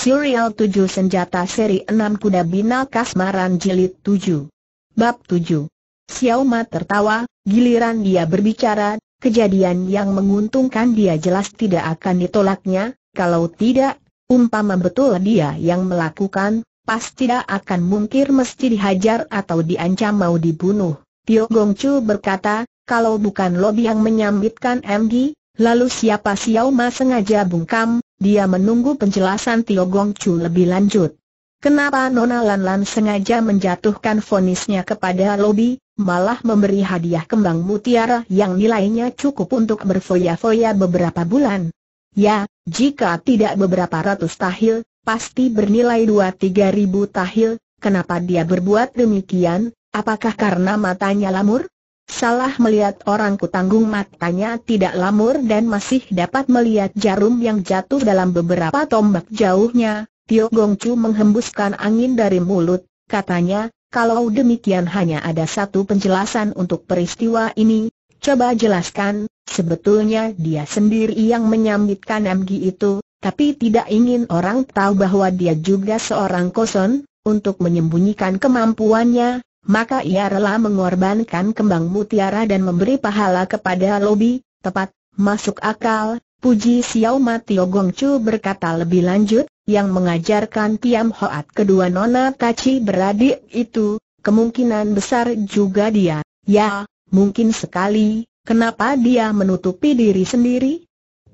Serial 7 Senjata Seri 6 Kuda Bina Kasmaran Jilid 7 Bab 7 Xiao Ma tertawa, giliran dia berbicara, kejadian yang menguntungkan dia jelas tidak akan ditolaknya, kalau tidak, umpama betul dia yang melakukan, pas tidak akan mungkir mesti dihajar atau diancam mau dibunuh. Tio Gong Chu berkata, kalau bukan Lobi yang menyambitkan MG, lalu siapa Xiao Ma sengaja bungkam, dia menunggu penjelasan Tio Gong Chu lebih lanjut. Kenapa Nona Lan Lan sengaja menjatuhkan fonisnya kepada Lobi, malah memberi hadiah kembang mutiara yang nilainya cukup untuk berfoya-foya beberapa bulan? Ya, jika tidak beberapa ratus tahil, pasti bernilai dua tiga ribu tahil, kenapa dia berbuat demikian, apakah karena matanya lamur? Salah melihat orang kutanggung matanya tidak lamur dan masih dapat melihat jarum yang jatuh dalam beberapa tombak jauhnya. Tio Gong Chu menghembuskan angin dari mulut, katanya, kalau demikian hanya ada satu penjelasan untuk peristiwa ini, coba jelaskan, sebetulnya dia sendiri yang menyambitkan MG itu, tapi tidak ingin orang tahu bahwa dia juga seorang koson, untuk menyembunyikan kemampuannya, maka ia rela mengorbankan kembang mutiara dan memberi pahala kepada Lobi, tepat, masuk akal, puji Xiao Matio Gongcu berkata lebih lanjut, yang mengajarkan Tiam Hoat kedua nona Tachi beradik itu, kemungkinan besar juga dia, ya, mungkin sekali, kenapa dia menutupi diri sendiri?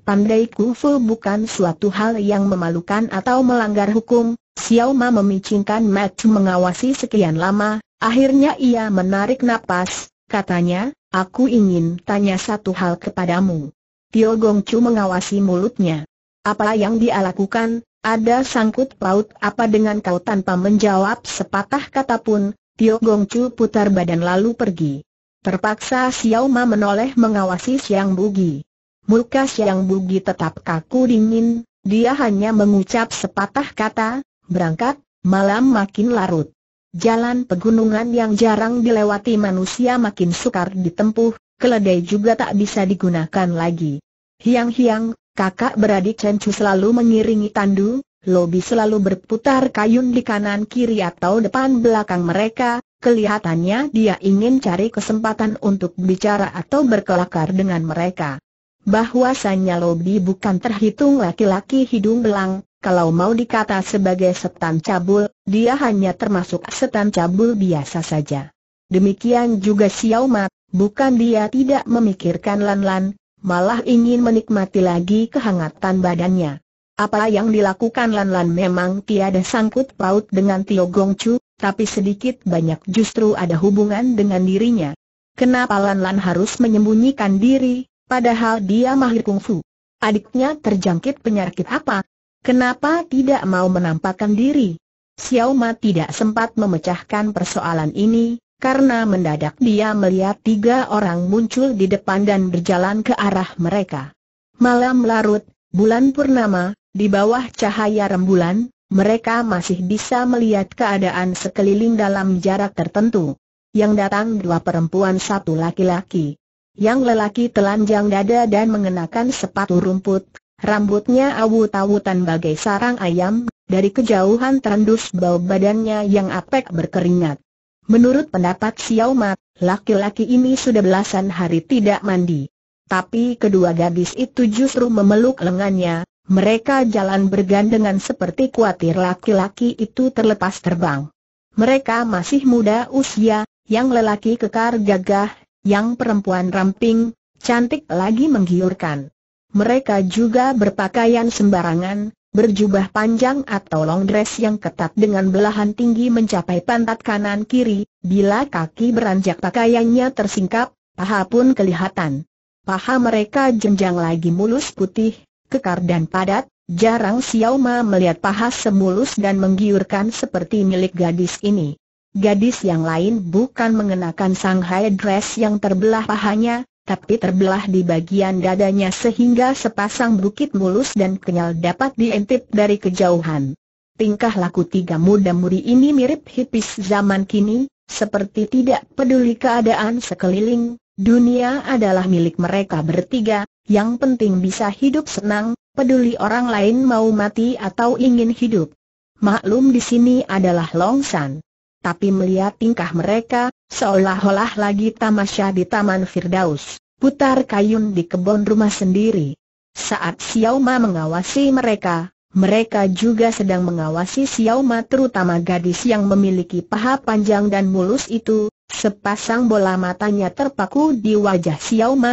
Pandai kungfu bukan suatu hal yang memalukan atau melanggar hukum, Xiao Ma memicingkan mata mengawasi sekian lama, Akhirnya ia menarik napas, katanya, aku ingin tanya satu hal kepadamu. Tio Gong Chu mengawasi mulutnya. Apa yang dia lakukan, ada sangkut paut apa dengan kau tanpa menjawab sepatah kata pun, Tio Gong Chu putar badan lalu pergi. Terpaksa Xiao Ma menoleh mengawasi Siang Bugi. Muka Siang Bugi tetap kaku dingin, dia hanya mengucap sepatah kata, berangkat, malam makin larut. Jalan pegunungan yang jarang dilewati manusia makin sukar ditempuh, keledai juga tak bisa digunakan lagi. Hiang-hiang, kakak beradik Chen Chu selalu mengiringi tandu, Lobi selalu berputar kayun di kanan kiri atau depan belakang mereka, kelihatannya dia ingin cari kesempatan untuk bicara atau berkelakar dengan mereka. Bahwasannya Lobi bukan terhitung laki-laki hidung belang, kalau mau dikata sebagai setan cabul, dia hanya termasuk setan cabul biasa saja. Demikian juga Xiao Mat, bukan dia tidak memikirkan Lan-Lan, malah ingin menikmati lagi kehangatan badannya. Apa yang dilakukan Lan-Lan memang tiada sangkut paut dengan Tio Gong Chu, tapi sedikit banyak justru ada hubungan dengan dirinya. Kenapa Lan-Lan harus menyembunyikan diri, padahal dia mahir kungfu? Adiknya terjangkit penyakit apa, Kenapa tidak mau menampakkan diri? Xiao Ma tidak sempat memecahkan persoalan ini, karena mendadak dia melihat tiga orang muncul di depan dan berjalan ke arah mereka. Malam larut, bulan purnama, di bawah cahaya rembulan, mereka masih bisa melihat keadaan sekeliling dalam jarak tertentu. Yang datang dua perempuan satu laki-laki. Yang lelaki telanjang dada dan mengenakan sepatu rumput, Rambutnya awut-awutan bagai sarang ayam, dari kejauhan terendus bau badannya yang apek berkeringat. Menurut pendapat Xiao Mat, laki-laki ini sudah belasan hari tidak mandi. Tapi kedua gadis itu justru memeluk lengannya, mereka jalan bergandengan seperti kuatir laki-laki itu terlepas terbang. Mereka masih muda usia, yang lelaki kekar gagah, yang perempuan ramping, cantik lagi menggiurkan. Mereka juga berpakaian sembarangan, berjubah panjang atau long dress yang ketat dengan belahan tinggi mencapai pantat kanan kiri, bila kaki beranjak pakaiannya tersingkap, paha pun kelihatan. Paha mereka jenjang lagi mulus putih, kekar dan padat, jarang Xiaoma melihat paha semulus dan menggiurkan seperti milik gadis ini. Gadis yang lain bukan mengenakan Shanghai dress yang terbelah pahanya, tapi terbelah di bagian dadanya sehingga sepasang bukit mulus dan kenyal dapat diintip dari kejauhan. Tingkah laku tiga muda muri ini mirip hipis zaman kini, seperti tidak peduli keadaan sekeliling, dunia adalah milik mereka bertiga, yang penting bisa hidup senang, peduli orang lain mau mati atau ingin hidup. Maklum di sini adalah Long tapi melihat tingkah mereka, seolah-olah lagi tamasya di Taman Firdaus, putar kayun di kebun rumah sendiri. Saat Xiao mengawasi mereka, mereka juga sedang mengawasi Xiao terutama gadis yang memiliki paha panjang dan mulus itu, sepasang bola matanya terpaku di wajah Xiao Ma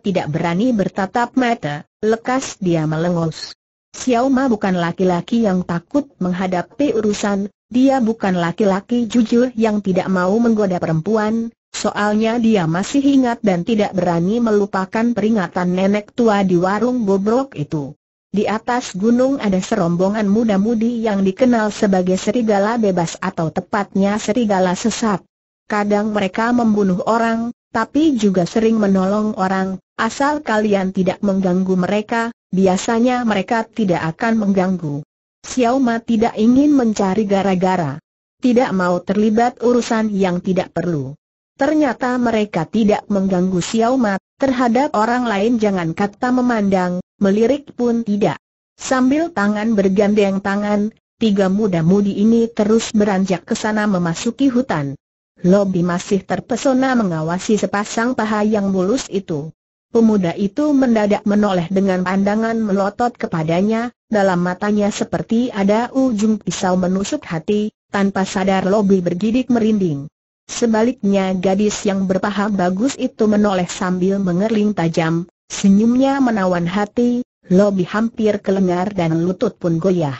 tidak berani bertatap mata, lekas dia melengos. Xiao bukan laki-laki yang takut menghadapi urusan, dia bukan laki-laki jujur yang tidak mau menggoda perempuan, soalnya dia masih ingat dan tidak berani melupakan peringatan nenek tua di warung bobrok itu. Di atas gunung ada serombongan muda-mudi yang dikenal sebagai serigala bebas atau tepatnya serigala sesat. Kadang mereka membunuh orang, tapi juga sering menolong orang, asal kalian tidak mengganggu mereka, biasanya mereka tidak akan mengganggu. Xiao Ma tidak ingin mencari gara-gara. Tidak mau terlibat urusan yang tidak perlu. Ternyata mereka tidak mengganggu Xiao Ma, terhadap orang lain jangan kata memandang, melirik pun tidak. Sambil tangan bergandeng tangan, tiga muda-mudi ini terus beranjak ke sana memasuki hutan. Lobby masih terpesona mengawasi sepasang paha yang mulus itu. Pemuda itu mendadak menoleh dengan pandangan melotot kepadanya, dalam matanya seperti ada ujung pisau menusuk hati, tanpa sadar Lobi bergidik merinding. Sebaliknya gadis yang berpaham bagus itu menoleh sambil mengerling tajam, senyumnya menawan hati, Lobi hampir kelengar dan lutut pun goyah.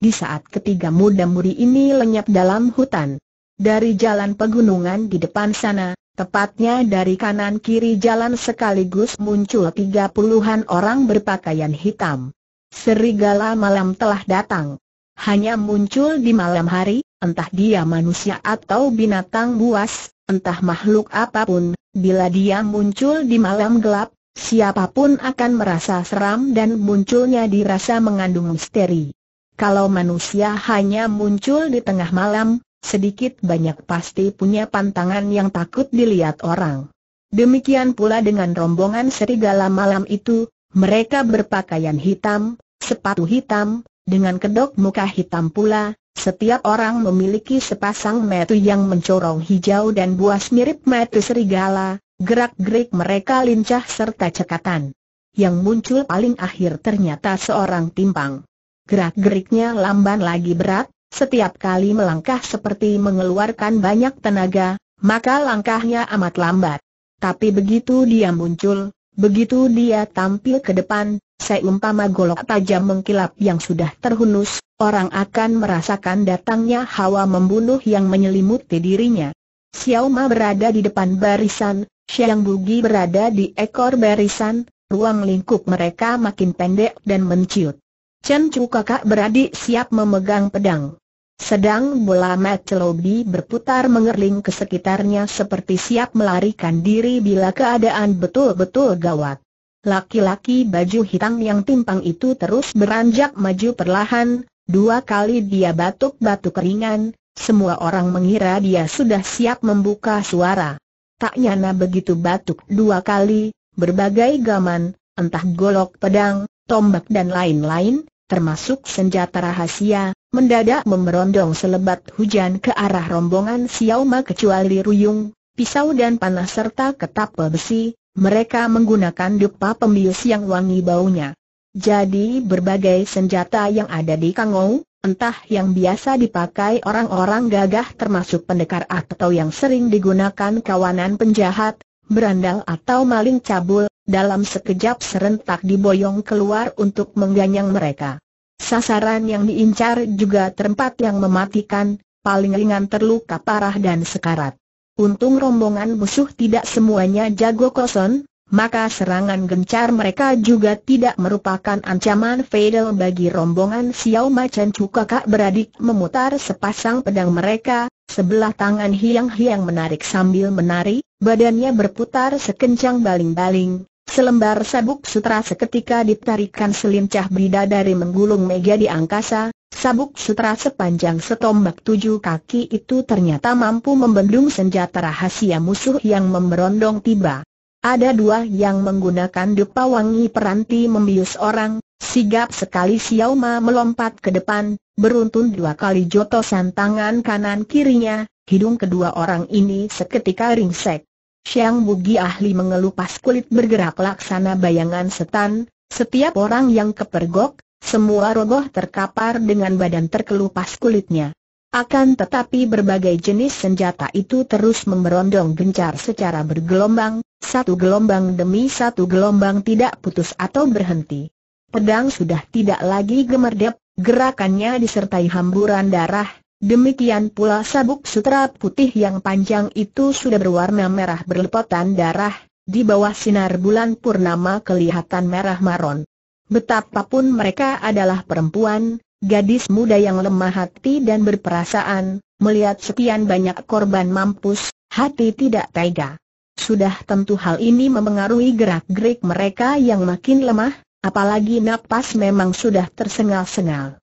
Di saat ketiga muda muri ini lenyap dalam hutan. Dari jalan pegunungan di depan sana, Tepatnya dari kanan kiri jalan sekaligus muncul tiga puluhan orang berpakaian hitam. Serigala malam telah datang. Hanya muncul di malam hari, entah dia manusia atau binatang buas, entah makhluk apapun, bila dia muncul di malam gelap, siapapun akan merasa seram dan munculnya dirasa mengandung misteri. Kalau manusia hanya muncul di tengah malam, sedikit banyak pasti punya pantangan yang takut dilihat orang. Demikian pula dengan rombongan serigala malam itu, mereka berpakaian hitam, sepatu hitam, dengan kedok muka hitam pula, setiap orang memiliki sepasang metu yang mencorong hijau dan buas mirip metu serigala, gerak-gerik mereka lincah serta cekatan. Yang muncul paling akhir ternyata seorang timpang. Gerak-geriknya lamban lagi berat, setiap kali melangkah seperti mengeluarkan banyak tenaga, maka langkahnya amat lambat. Tapi begitu dia muncul, begitu dia tampil ke depan, seumpama golok tajam mengkilap yang sudah terhunus, orang akan merasakan datangnya hawa membunuh yang menyelimuti dirinya. Xiao Ma berada di depan barisan, Xiang Bugi berada di ekor barisan, ruang lingkup mereka makin pendek dan menciut. Chen Chu kakak beradik siap memegang pedang. Sedang bola Matelobi berputar mengerling ke sekitarnya seperti siap melarikan diri bila keadaan betul-betul gawat. Laki-laki baju hitam yang timpang itu terus beranjak maju perlahan, dua kali dia batuk-batuk ringan, semua orang mengira dia sudah siap membuka suara. Tak nyana begitu batuk dua kali, berbagai gaman, entah golok pedang, tombak dan lain-lain, termasuk senjata rahasia, mendadak memerondong selebat hujan ke arah rombongan Siauma kecuali ruyung, pisau dan panah serta ketapel besi, mereka menggunakan dupa pembius yang wangi baunya. Jadi berbagai senjata yang ada di Kangou, entah yang biasa dipakai orang-orang gagah termasuk pendekar atau yang sering digunakan kawanan penjahat, berandal atau maling cabul, dalam sekejap serentak diboyong keluar untuk mengganyang mereka. Sasaran yang diincar juga tempat yang mematikan, paling ringan terluka parah dan sekarat. Untung rombongan musuh tidak semuanya jago kosong, maka serangan gencar mereka juga tidak merupakan ancaman fatal bagi rombongan Xiao Macan Chu kakak beradik memutar sepasang pedang mereka, sebelah tangan hiang-hiang menarik sambil menari, badannya berputar sekencang baling-baling, Selembar sabuk sutra seketika ditarikan selincah dari menggulung meja di angkasa, sabuk sutra sepanjang setombak tujuh kaki itu ternyata mampu membendung senjata rahasia musuh yang memberondong tiba. Ada dua yang menggunakan dupa wangi peranti membius orang, sigap sekali Xiao Ma melompat ke depan, beruntun dua kali jotosan tangan kanan kirinya, hidung kedua orang ini seketika ringsek. Xiang Bugi ahli mengelupas kulit bergerak laksana bayangan setan, setiap orang yang kepergok, semua roboh terkapar dengan badan terkelupas kulitnya. Akan tetapi berbagai jenis senjata itu terus memberondong gencar secara bergelombang, satu gelombang demi satu gelombang tidak putus atau berhenti. Pedang sudah tidak lagi gemerdep, gerakannya disertai hamburan darah, Demikian pula sabuk sutra putih yang panjang itu sudah berwarna merah berlepotan darah, di bawah sinar bulan purnama kelihatan merah maron. Betapapun mereka adalah perempuan, gadis muda yang lemah hati dan berperasaan, melihat sekian banyak korban mampus, hati tidak tega. Sudah tentu hal ini memengaruhi gerak-gerik mereka yang makin lemah, apalagi napas memang sudah tersengal-sengal.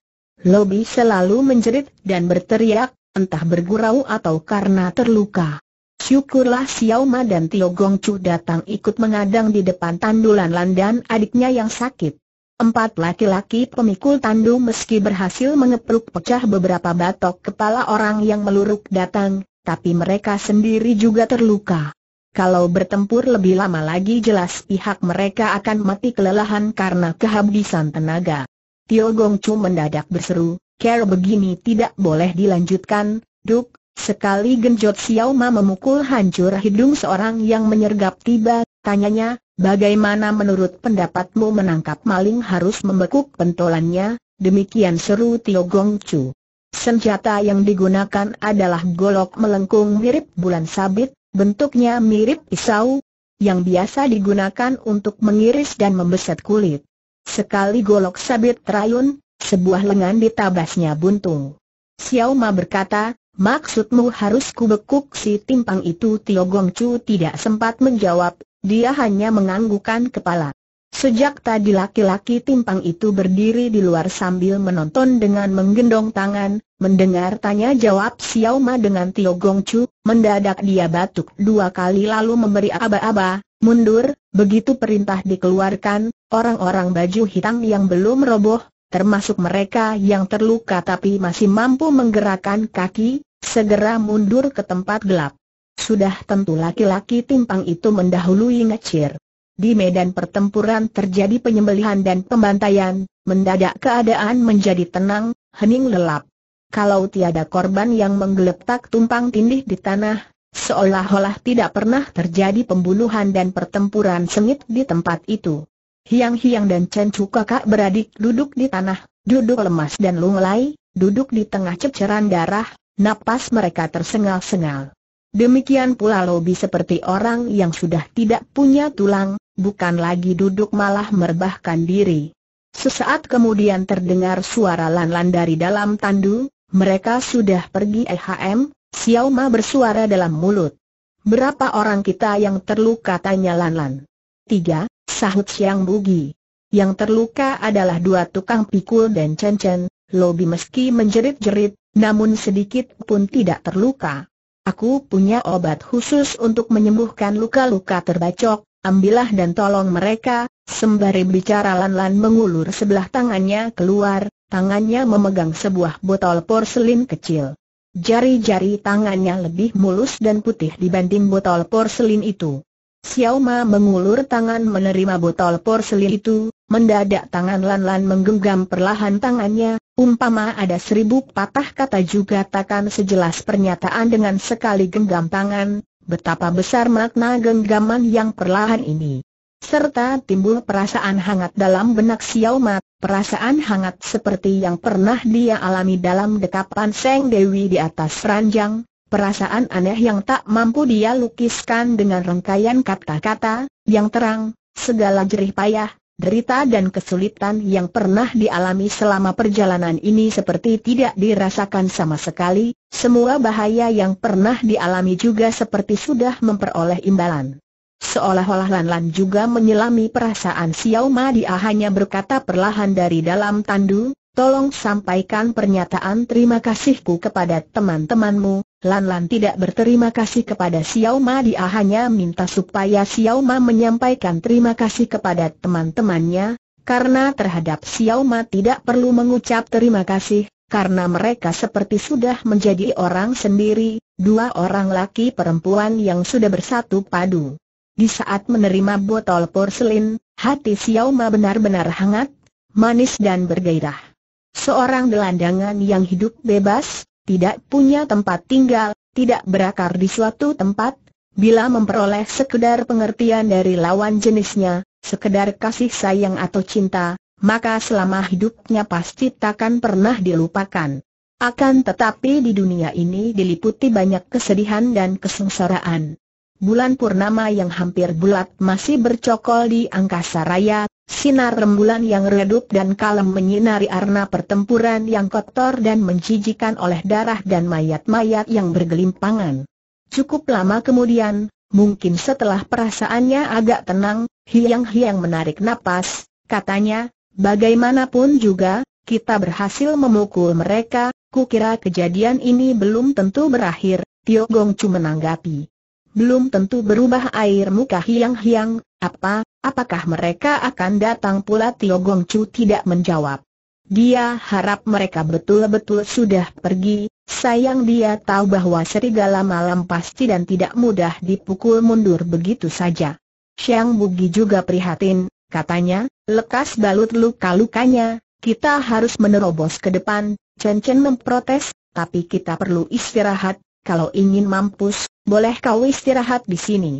Lobi selalu menjerit dan berteriak, entah bergurau atau karena terluka. Syukurlah Xiao Ma dan Tio Gong Chu datang ikut mengadang di depan tandulan landan adiknya yang sakit. Empat laki-laki pemikul tandu meski berhasil mengepruk pecah beberapa batok kepala orang yang meluruk datang, tapi mereka sendiri juga terluka. Kalau bertempur lebih lama lagi jelas pihak mereka akan mati kelelahan karena kehabisan tenaga. Tio Gong Chu mendadak berseru, Kero begini tidak boleh dilanjutkan, Duk, sekali genjot Xiao Ma memukul hancur hidung seorang yang menyergap tiba, tanyanya, bagaimana menurut pendapatmu menangkap maling harus membekuk pentolannya, demikian seru Tio Gong Chu. Senjata yang digunakan adalah golok melengkung mirip bulan sabit, bentuknya mirip pisau, yang biasa digunakan untuk mengiris dan membeset kulit. Sekali golok sabit terayun, sebuah lengan ditabasnya buntung. Xiao Ma berkata, maksudmu harus kubekuk si timpang itu Tio Gong Chu tidak sempat menjawab, dia hanya menganggukan kepala. Sejak tadi laki-laki timpang itu berdiri di luar sambil menonton dengan menggendong tangan, mendengar tanya jawab Xiao Ma dengan Tio Gong Chu, mendadak dia batuk dua kali lalu memberi aba-aba, mundur, begitu perintah dikeluarkan, Orang-orang baju hitam yang belum roboh, termasuk mereka yang terluka tapi masih mampu menggerakkan kaki, segera mundur ke tempat gelap. Sudah tentu laki-laki timpang itu mendahului ngecir. Di medan pertempuran terjadi penyembelihan dan pembantaian, mendadak keadaan menjadi tenang, hening lelap. Kalau tiada korban yang menggeletak tumpang tindih di tanah, seolah-olah tidak pernah terjadi pembunuhan dan pertempuran sengit di tempat itu. Hiang-hiang dan Chen Cencu kakak beradik duduk di tanah, duduk lemas dan lunglai, duduk di tengah ceceran darah, napas mereka tersengal-sengal. Demikian pula Lobi seperti orang yang sudah tidak punya tulang, bukan lagi duduk malah merbahkan diri. Sesaat kemudian terdengar suara lan-lan dari dalam tandu, mereka sudah pergi Lhm, Xiao Ma bersuara dalam mulut. Berapa orang kita yang terluka tanya lan-lan? Tiga, sahut Siang Bugi. Yang terluka adalah dua tukang pikul dan Chen Chen, Lobi meski menjerit-jerit, namun sedikit pun tidak terluka. Aku punya obat khusus untuk menyembuhkan luka-luka terbacok, ambillah dan tolong mereka, sembari bicara Lan-Lan mengulur sebelah tangannya keluar, tangannya memegang sebuah botol porselin kecil. Jari-jari tangannya lebih mulus dan putih dibanding botol porselin itu. Xiao Ma mengulur tangan menerima botol porselin itu, mendadak tangan Lan Lan menggenggam perlahan tangannya, umpama ada seribu patah kata juga takkan sejelas pernyataan dengan sekali genggam tangan, betapa besar makna genggaman yang perlahan ini. Serta timbul perasaan hangat dalam benak Xiao Ma, perasaan hangat seperti yang pernah dia alami dalam dekapan Seng Dewi di atas ranjang, Perasaan aneh yang tak mampu dia lukiskan dengan rangkaian kata-kata, yang terang, segala jerih payah, derita dan kesulitan yang pernah dialami selama perjalanan ini seperti tidak dirasakan sama sekali, semua bahaya yang pernah dialami juga seperti sudah memperoleh imbalan. Seolah-olah Lan Lan juga menyelami perasaan Xiao Ma dia hanya berkata perlahan dari dalam tandu, Tolong sampaikan pernyataan terima kasihku kepada teman-temanmu, Lan Lan tidak berterima kasih kepada Xiao Ma dia hanya minta supaya Xiao Ma menyampaikan terima kasih kepada teman-temannya, karena terhadap Xiao Ma tidak perlu mengucap terima kasih, karena mereka seperti sudah menjadi orang sendiri, dua orang laki perempuan yang sudah bersatu padu. Di saat menerima botol porselin, hati Xiao Ma benar-benar hangat, manis dan bergairah. Seorang gelandangan yang hidup bebas, tidak punya tempat tinggal, tidak berakar di suatu tempat, bila memperoleh sekedar pengertian dari lawan jenisnya, sekedar kasih sayang atau cinta, maka selama hidupnya pasti takkan pernah dilupakan. Akan tetapi di dunia ini diliputi banyak kesedihan dan kesengsaraan. Bulan purnama yang hampir bulat masih bercokol di angkasa raya, Sinar rembulan yang redup dan kalem menyinari arena pertempuran yang kotor dan menjijikan oleh darah dan mayat-mayat yang bergelimpangan. Cukup lama kemudian, mungkin setelah perasaannya agak tenang, Hiang-Hiang menarik napas, katanya, bagaimanapun juga, kita berhasil memukul mereka, kukira kejadian ini belum tentu berakhir, Tio Gong Chu menanggapi. Belum tentu berubah air muka Hiang-Hiang, apa, Apakah mereka akan datang pula Tio Gong Chu tidak menjawab. Dia harap mereka betul-betul sudah pergi, sayang dia tahu bahwa serigala malam pasti dan tidak mudah dipukul mundur begitu saja. Siang Bugi juga prihatin, katanya, lekas balut luka-lukanya, kita harus menerobos ke depan, Chen Chen memprotes, tapi kita perlu istirahat, kalau ingin mampus, boleh kau istirahat di sini.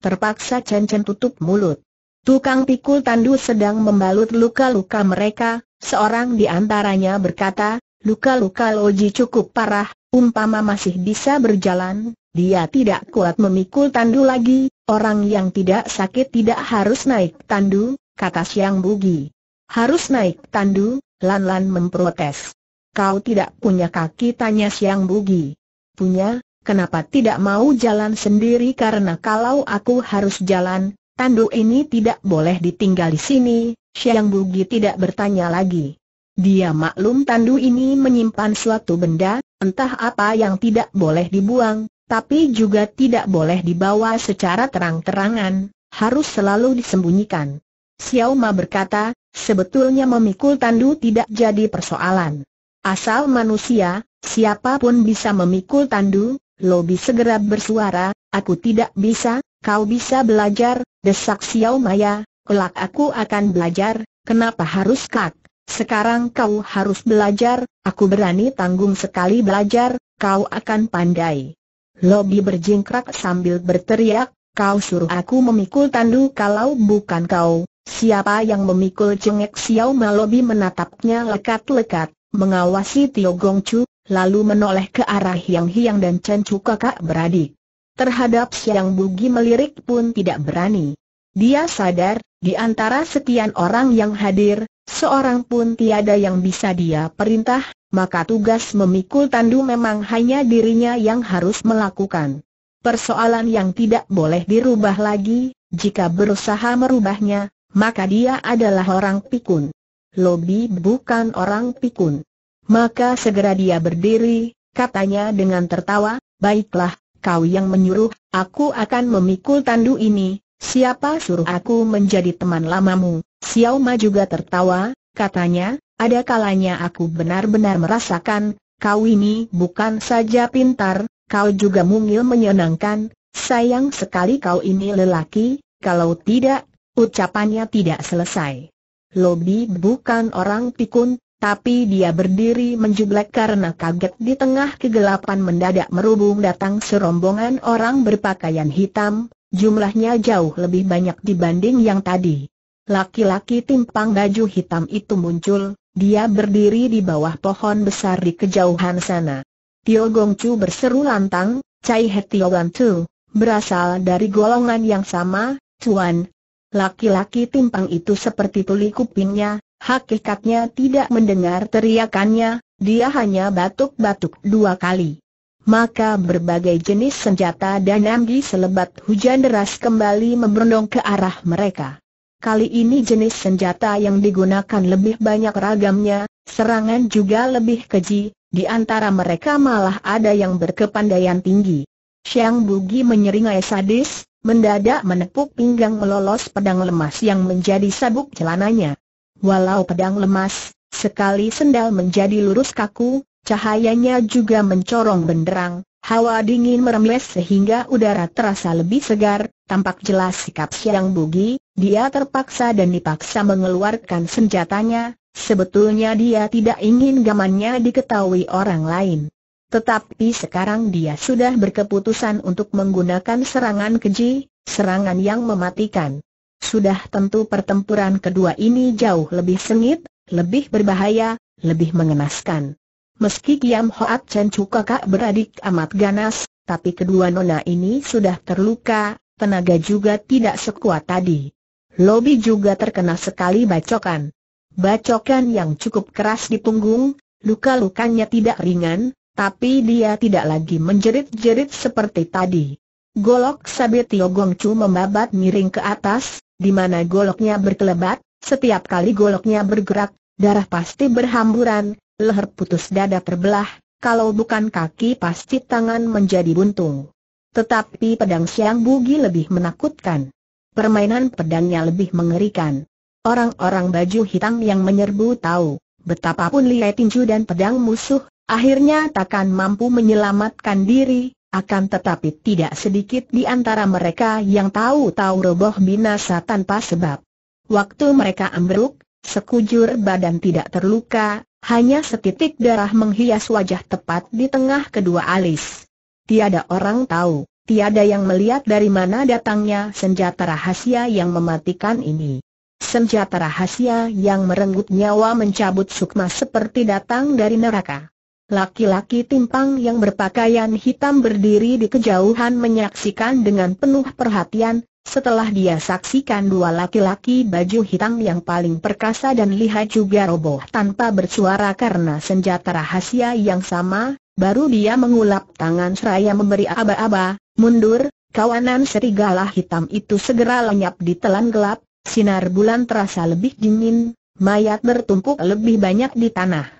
Terpaksa Chen Chen tutup mulut. Tukang pikul tandu sedang membalut luka-luka mereka, seorang di antaranya berkata, luka-luka Loji cukup parah, umpama masih bisa berjalan, dia tidak kuat memikul tandu lagi, orang yang tidak sakit tidak harus naik tandu, kata Siang Bugi. Harus naik tandu, Lan-Lan memprotes. Kau tidak punya kaki tanya Siang Bugi. Punya, kenapa tidak mau jalan sendiri karena kalau aku harus jalan, Tandu ini tidak boleh ditinggal di sini, Siang Bugi tidak bertanya lagi. Dia maklum tandu ini menyimpan suatu benda, entah apa yang tidak boleh dibuang, tapi juga tidak boleh dibawa secara terang-terangan, harus selalu disembunyikan. Xiao Ma berkata, sebetulnya memikul tandu tidak jadi persoalan. Asal manusia, siapapun bisa memikul tandu, Lobi segera bersuara, aku tidak bisa, kau bisa belajar, desak Xiao Maya, kelak aku akan belajar, kenapa harus kak? Sekarang kau harus belajar, aku berani tanggung sekali belajar, kau akan pandai. Lobi berjingkrak sambil berteriak, kau suruh aku memikul tandu kalau bukan kau. Siapa yang memikul cengek Xiao Ma Lobi menatapnya lekat-lekat, mengawasi Tio Gong Chu, lalu menoleh ke arah Hiang Hiang dan Chen Chu kakak beradik terhadap Siang Bugi melirik pun tidak berani. Dia sadar, di antara sekian orang yang hadir, seorang pun tiada yang bisa dia perintah, maka tugas memikul tandu memang hanya dirinya yang harus melakukan. Persoalan yang tidak boleh dirubah lagi, jika berusaha merubahnya, maka dia adalah orang pikun. Lobi bukan orang pikun. Maka segera dia berdiri, katanya dengan tertawa, baiklah, kau yang menyuruh, aku akan memikul tandu ini, siapa suruh aku menjadi teman lamamu? Xiao Ma juga tertawa, katanya, ada kalanya aku benar-benar merasakan, kau ini bukan saja pintar, kau juga mungil menyenangkan, sayang sekali kau ini lelaki, kalau tidak, ucapannya tidak selesai. Lobi bukan orang pikun, tapi dia berdiri menjublek karena kaget di tengah kegelapan mendadak merubung datang serombongan orang berpakaian hitam, jumlahnya jauh lebih banyak dibanding yang tadi. Laki-laki timpang baju hitam itu muncul, dia berdiri di bawah pohon besar di kejauhan sana. Tio Gong Chu berseru lantang, Cai He Hetio Chu, berasal dari golongan yang sama, Tuan. Laki-laki timpang itu seperti tuli kupingnya, hakikatnya tidak mendengar teriakannya, dia hanya batuk-batuk dua kali. Maka berbagai jenis senjata dan ambi selebat hujan deras kembali memberondong ke arah mereka. Kali ini jenis senjata yang digunakan lebih banyak ragamnya, serangan juga lebih keji, di antara mereka malah ada yang berkepandaian tinggi. Xiang Bugi menyeringai sadis, mendadak menepuk pinggang melolos pedang lemas yang menjadi sabuk celananya. Walau pedang lemas, sekali sendal menjadi lurus kaku, cahayanya juga mencorong benderang, hawa dingin merembes sehingga udara terasa lebih segar, tampak jelas sikap Siang Bugi, dia terpaksa dan dipaksa mengeluarkan senjatanya, sebetulnya dia tidak ingin gamannya diketahui orang lain. Tetapi sekarang dia sudah berkeputusan untuk menggunakan serangan keji, serangan yang mematikan. Sudah tentu pertempuran kedua ini jauh lebih sengit, lebih berbahaya, lebih mengenaskan. Meski Kiam Hoat Chen Chu kakak beradik amat ganas, tapi kedua nona ini sudah terluka, tenaga juga tidak sekuat tadi. Lobi juga terkena sekali bacokan. Bacokan yang cukup keras di punggung, luka-lukanya tidak ringan, tapi dia tidak lagi menjerit-jerit seperti tadi. Golok Sabit Yogong Chu membabat miring ke atas, di mana goloknya berkelebat, setiap kali goloknya bergerak, darah pasti berhamburan, leher putus dada terbelah, kalau bukan kaki pasti tangan menjadi buntung. Tetapi pedang Siang Bugi lebih menakutkan. Permainan pedangnya lebih mengerikan. Orang-orang baju hitam yang menyerbu tahu, betapapun lihat tinju dan pedang musuh, akhirnya takkan mampu menyelamatkan diri, akan tetapi tidak sedikit di antara mereka yang tahu-tahu roboh binasa tanpa sebab. Waktu mereka ambruk, sekujur badan tidak terluka, hanya setitik darah menghias wajah tepat di tengah kedua alis. Tiada orang tahu, tiada yang melihat dari mana datangnya senjata rahasia yang mematikan ini. Senjata rahasia yang merenggut nyawa mencabut sukma seperti datang dari neraka. Laki-laki timpang yang berpakaian hitam berdiri di kejauhan menyaksikan dengan penuh perhatian, setelah dia saksikan dua laki-laki baju hitam yang paling perkasa dan lihat juga roboh tanpa bersuara karena senjata rahasia yang sama, baru dia mengulap tangan seraya memberi aba-aba, mundur, kawanan serigala hitam itu segera lenyap di telan gelap, sinar bulan terasa lebih dingin, mayat bertumpuk lebih banyak di tanah.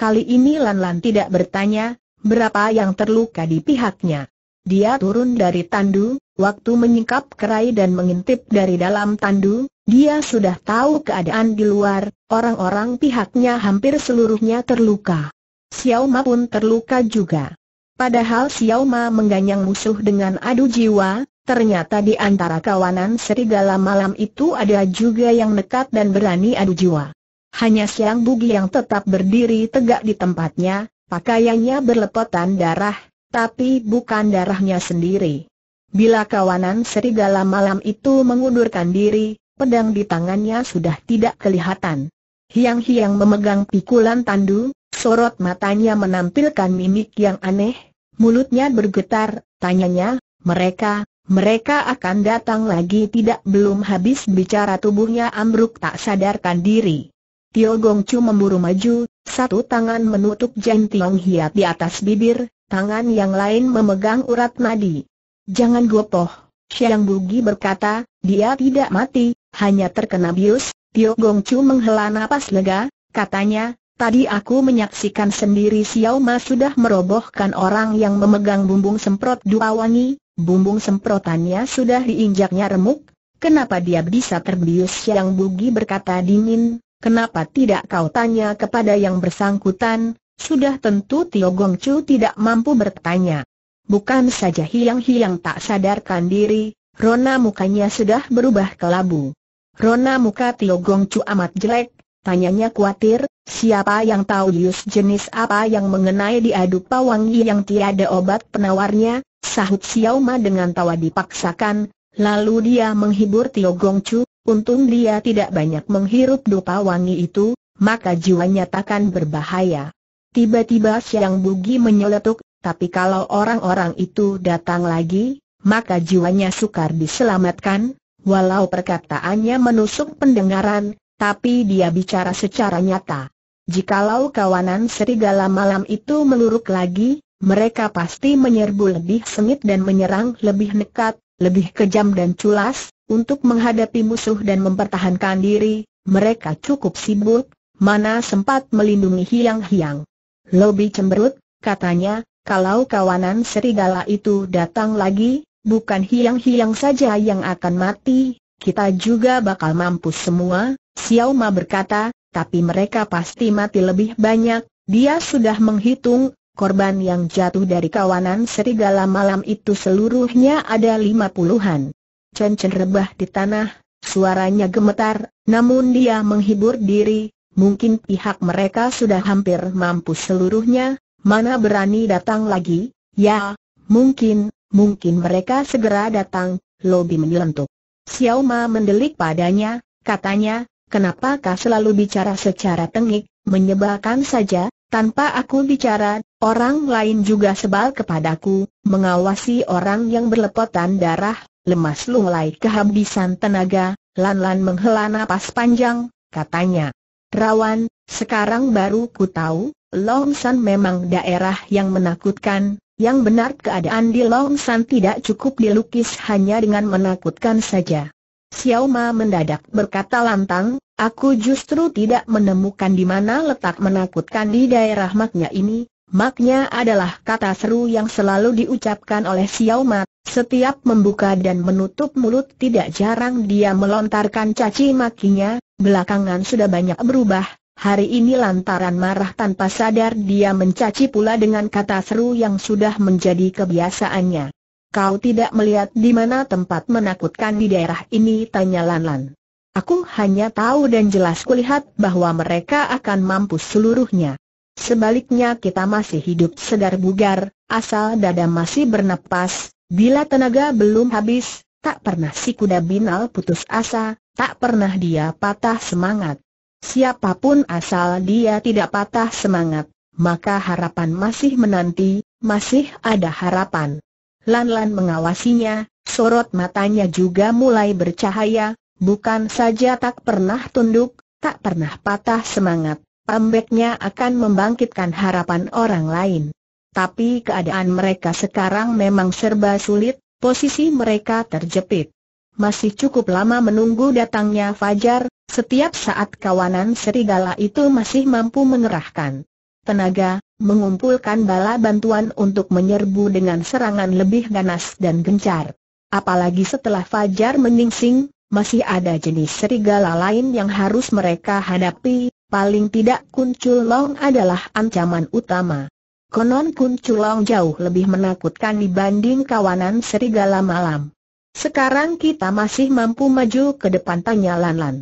Kali ini Lanlan tidak bertanya, berapa yang terluka di pihaknya. Dia turun dari tandu, waktu menyingkap kerai dan mengintip dari dalam tandu, dia sudah tahu keadaan di luar, orang-orang pihaknya hampir seluruhnya terluka. Xiao Ma pun terluka juga. Padahal Xiao Ma mengganyang musuh dengan adu jiwa, ternyata di antara kawanan serigala malam itu ada juga yang nekat dan berani adu jiwa. Hanya Siang Bugi yang tetap berdiri tegak di tempatnya, pakaiannya berlepotan darah, tapi bukan darahnya sendiri. Bila kawanan serigala malam itu mengundurkan diri, pedang di tangannya sudah tidak kelihatan. Hiang-hiang memegang pikulan tandu, sorot matanya menampilkan mimik yang aneh, mulutnya bergetar, tanyanya, mereka, mereka akan datang lagi tidak belum habis bicara tubuhnya ambruk tak sadarkan diri. Tio Gong Chu memburu maju, satu tangan menutup Jan Tiong Hiat di atas bibir, tangan yang lain memegang urat nadi. Jangan gopoh, Xiang Bugi berkata, dia tidak mati, hanya terkena bius, Tio Gong Chu menghela napas lega, katanya, tadi aku menyaksikan sendiri Xiao Ma sudah merobohkan orang yang memegang bumbung semprot dua wangi, bumbung semprotannya sudah diinjaknya remuk, kenapa dia bisa terbius Xiang Bugi berkata dingin, Kenapa tidak kau tanya kepada yang bersangkutan? Sudah tentu Tio Gong Chu tidak mampu bertanya. Bukan saja hiang-hiang tak sadarkan diri, rona mukanya sudah berubah kelabu. Rona muka Tio Gong Chu amat jelek, tanyanya kuatir. siapa yang tahu Yus jenis apa yang mengenai diadu pawangi yang tiada obat penawarnya, sahut Xiao Ma dengan tawa dipaksakan, lalu dia menghibur Tio Gong Chu, Untung dia tidak banyak menghirup dupa wangi itu, maka jiwanya takkan berbahaya. Tiba-tiba Siang Bugi menyeletuk, tapi kalau orang-orang itu datang lagi, maka jiwanya sukar diselamatkan, walau perkataannya menusuk pendengaran, tapi dia bicara secara nyata. Jikalau kawanan serigala malam itu meluruk lagi, mereka pasti menyerbu lebih sengit dan menyerang lebih nekat, lebih kejam dan culas, untuk menghadapi musuh dan mempertahankan diri, mereka cukup sibuk, mana sempat melindungi hiang-hiang. Lobi cemberut, katanya, kalau kawanan serigala itu datang lagi, bukan hiang-hiang saja yang akan mati, kita juga bakal mampus semua, Xiao Ma berkata, tapi mereka pasti mati lebih banyak, dia sudah menghitung, korban yang jatuh dari kawanan serigala malam itu seluruhnya ada lima puluhan. Chen rebah di tanah, suaranya gemetar, namun dia menghibur diri, mungkin pihak mereka sudah hampir mampu seluruhnya, mana berani datang lagi, ya, mungkin, mungkin mereka segera datang, Lobi menyelentuk. Xiao Ma mendelik padanya, katanya, kenapa kenapakah selalu bicara secara tengik, menyebalkan saja, tanpa aku bicara, orang lain juga sebal kepadaku, mengawasi orang yang berlepotan darah, lemas lunglai kehabisan tenaga, Lan-Lan menghela napas panjang, katanya. Rawan, sekarang baru ku tahu, Longsan memang daerah yang menakutkan, yang benar keadaan di Longsan tidak cukup dilukis hanya dengan menakutkan saja. Xiao Ma mendadak berkata lantang, aku justru tidak menemukan di mana letak menakutkan di daerah maknya ini, Maknya adalah kata seru yang selalu diucapkan oleh Xiao Ma setiap membuka dan menutup mulut tidak jarang dia melontarkan caci makinya, belakangan sudah banyak berubah, hari ini lantaran marah tanpa sadar dia mencaci pula dengan kata seru yang sudah menjadi kebiasaannya. Kau tidak melihat di mana tempat menakutkan di daerah ini tanya Lan Lan. Aku hanya tahu dan jelas kulihat bahwa mereka akan mampu seluruhnya. Sebaliknya kita masih hidup segar bugar, asal dada masih bernapas, Bila tenaga belum habis, tak pernah si kuda binal putus asa, tak pernah dia patah semangat. Siapapun asal dia tidak patah semangat, maka harapan masih menanti, masih ada harapan. Lan-lan mengawasinya, sorot matanya juga mulai bercahaya, bukan saja tak pernah tunduk, tak pernah patah semangat, pembeknya akan membangkitkan harapan orang lain. Tapi keadaan mereka sekarang memang serba sulit, posisi mereka terjepit. Masih cukup lama menunggu datangnya Fajar, setiap saat kawanan serigala itu masih mampu mengerahkan tenaga, mengumpulkan bala bantuan untuk menyerbu dengan serangan lebih ganas dan gencar. Apalagi setelah Fajar meningsing, masih ada jenis serigala lain yang harus mereka hadapi, paling tidak Kuncul Long adalah ancaman utama. Konon Kun Chulong jauh lebih menakutkan dibanding kawanan serigala malam. Sekarang kita masih mampu maju ke depan tanya Lan Lan.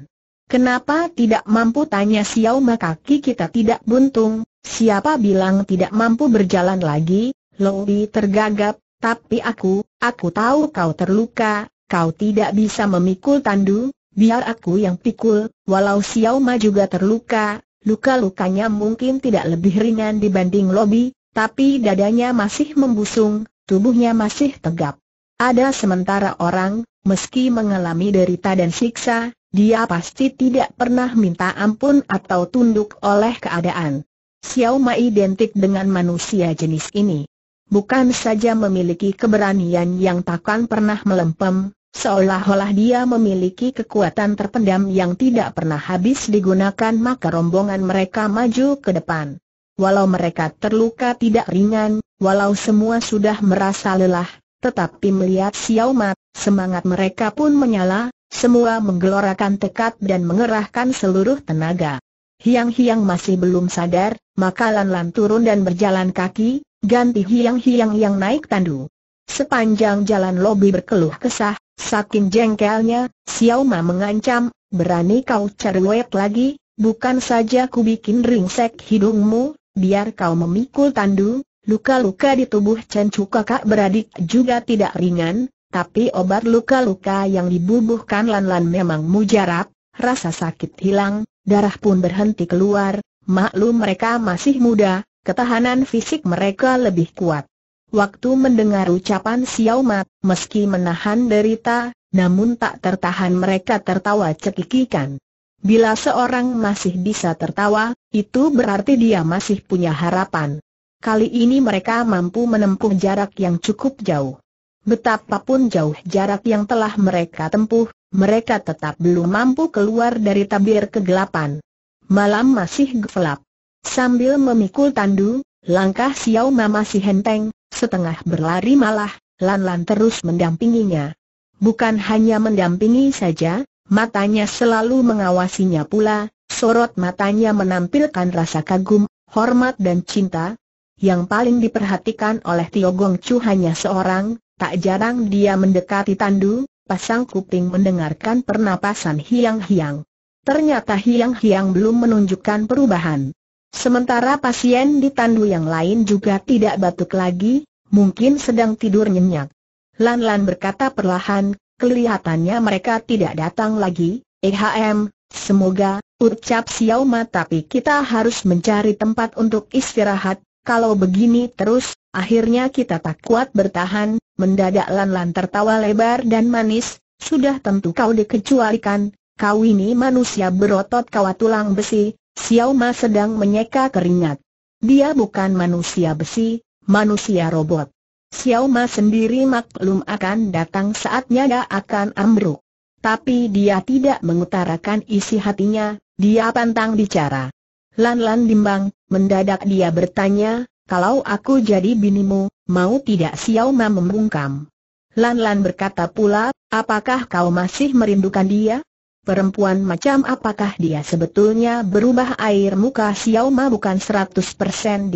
Kenapa tidak mampu tanya Xiao Ma kaki kita tidak buntung, siapa bilang tidak mampu berjalan lagi, Lobi tergagap, tapi aku, aku tahu kau terluka, kau tidak bisa memikul tandu, biar aku yang pikul, walau Xiao Ma juga terluka, Luka-lukanya mungkin tidak lebih ringan dibanding Lobi, tapi dadanya masih membusung, tubuhnya masih tegap. Ada sementara orang, meski mengalami derita dan siksa, dia pasti tidak pernah minta ampun atau tunduk oleh keadaan. Xiao Ma identik dengan manusia jenis ini. Bukan saja memiliki keberanian yang takkan pernah melempem, seolah-olah dia memiliki kekuatan terpendam yang tidak pernah habis digunakan maka rombongan mereka maju ke depan. Walau mereka terluka tidak ringan, walau semua sudah merasa lelah, tetapi melihat Xiao Mat, semangat mereka pun menyala, semua menggelorakan tekad dan mengerahkan seluruh tenaga. Hiang-hiang masih belum sadar, maka Lan-Lan turun dan berjalan kaki, ganti hiang-hiang yang naik tandu. Sepanjang jalan lobi berkeluh kesah, saking jengkelnya, Xiao Ma mengancam, berani kau cerewet lagi, bukan saja ku bikin ringsek hidungmu, biar kau memikul tandu, luka-luka di tubuh Chen Chu kakak beradik juga tidak ringan, tapi obat luka-luka yang dibubuhkan Lan-Lan memang mujarab, rasa sakit hilang, darah pun berhenti keluar, maklum mereka masih muda, ketahanan fisik mereka lebih kuat. Waktu mendengar ucapan Xiao Mat, meski menahan derita, namun tak tertahan mereka tertawa cekikikan. Bila seorang masih bisa tertawa, itu berarti dia masih punya harapan. Kali ini mereka mampu menempuh jarak yang cukup jauh. Betapapun jauh jarak yang telah mereka tempuh, mereka tetap belum mampu keluar dari tabir kegelapan. Malam masih gelap. Sambil memikul tandu, langkah Xiao Ma masih henteng, setengah berlari malah, Lan Lan terus mendampinginya. Bukan hanya mendampingi saja, Matanya selalu mengawasinya pula, sorot matanya menampilkan rasa kagum, hormat dan cinta. Yang paling diperhatikan oleh Tio Gong Chu hanya seorang, tak jarang dia mendekati Tandu, pasang kuping mendengarkan pernapasan Hiang Hiang. Ternyata Hiang Hiang belum menunjukkan perubahan. Sementara pasien di Tandu yang lain juga tidak batuk lagi, mungkin sedang tidur nyenyak. Lan Lan berkata perlahan, Kelihatannya mereka tidak datang lagi, EHM, semoga, ucap Xiaoma tapi kita harus mencari tempat untuk istirahat, kalau begini terus, akhirnya kita tak kuat bertahan, mendadak Lan Lan tertawa lebar dan manis, sudah tentu kau dikecualikan, kau ini manusia berotot kawat tulang besi, Xiaoma sedang menyeka keringat. Dia bukan manusia besi, manusia robot. Xiao Ma sendiri maklum akan datang saatnya dia akan ambruk. Tapi dia tidak mengutarakan isi hatinya, dia pantang bicara. Lan-lan bimbang, mendadak dia bertanya, kalau aku jadi binimu, mau tidak Xiao Ma membungkam. Lan-lan berkata pula, apakah kau masih merindukan dia? Perempuan macam apakah dia sebetulnya berubah air muka Xiao Ma bukan 100%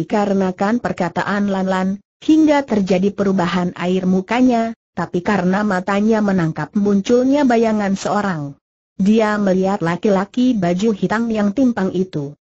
dikarenakan perkataan Lan-lan, hingga terjadi perubahan air mukanya, tapi karena matanya menangkap munculnya bayangan seorang. Dia melihat laki-laki baju hitam yang timpang itu.